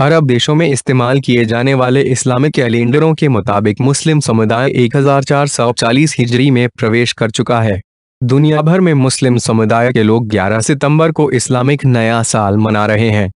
अरब देशों में इस्तेमाल किए जाने वाले इस्लामिक कैलेंडरों के मुताबिक मुस्लिम समुदाय 1440 हिजरी में प्रवेश कर चुका है दुनिया भर में मुस्लिम समुदाय के लोग 11 सितंबर को इस्लामिक नया साल मना रहे हैं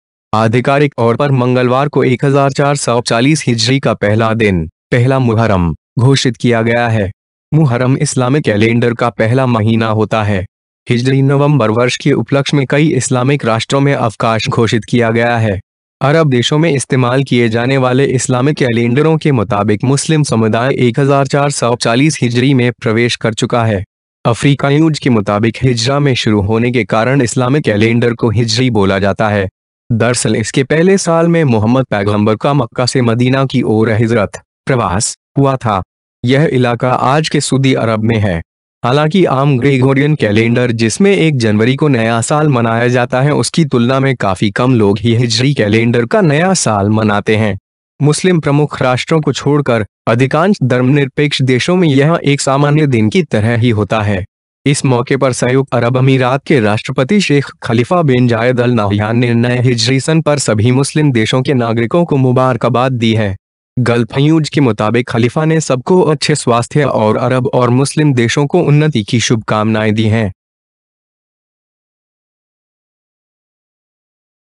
आधिकारिक तौर पर मंगलवार को 1440 हिजरी का पहला दिन पहला मुहर्रम घोषित किया गया है मुहर्रम इस्लामिक कैलेंडर का पहला महीना होता है हिजरी नवंबर वर्ष के उपलक्ष्य में कई इस्लामिक राष्ट्रों में अवकाश घोषित किया गया है अरब देशों में इस्तेमाल किए जाने वाले इस्लामिक कैलेंडरों के मुताबिक मुस्लिम समुदाय 1440 हिजरी में प्रवेश कर चुका है अफ्रीका यूज के मुताबिक हिजरा में शुरू होने के कारण इस्लामिक कैलेंडर को हिजरी बोला जाता है दरअसल इसके पहले साल में मोहम्मद पैगंबर का मक्का से मदीना की ओर हिजरत प्रवास हुआ था यह इलाका आज के सऊदी अरब में है हालांकि आम ग्रेगोरियन कैलेंडर जिसमें एक जनवरी को नया साल मनाया जाता है उसकी तुलना में काफी कम लोग ही हिजरी कैलेंडर का नया साल मनाते हैं मुस्लिम प्रमुख राष्ट्रों को छोड़कर अधिकांश धर्मनिरपेक्ष देशों में यह एक सामान्य दिन की तरह ही होता है इस मौके पर संयुक्त अरब अमीरात के राष्ट्रपति शेख खलीफा बिन जायद अल नाहयान ने नए हिजरी सन पर सभी मुस्लिम देशों के नागरिकों को मुबारकबाद दी है गल्फयूज के मुताबिक खलीफा ने सबको अच्छे स्वास्थ्य और अरब और मुस्लिम देशों को उन्नति की शुभकामनाएं दी हैं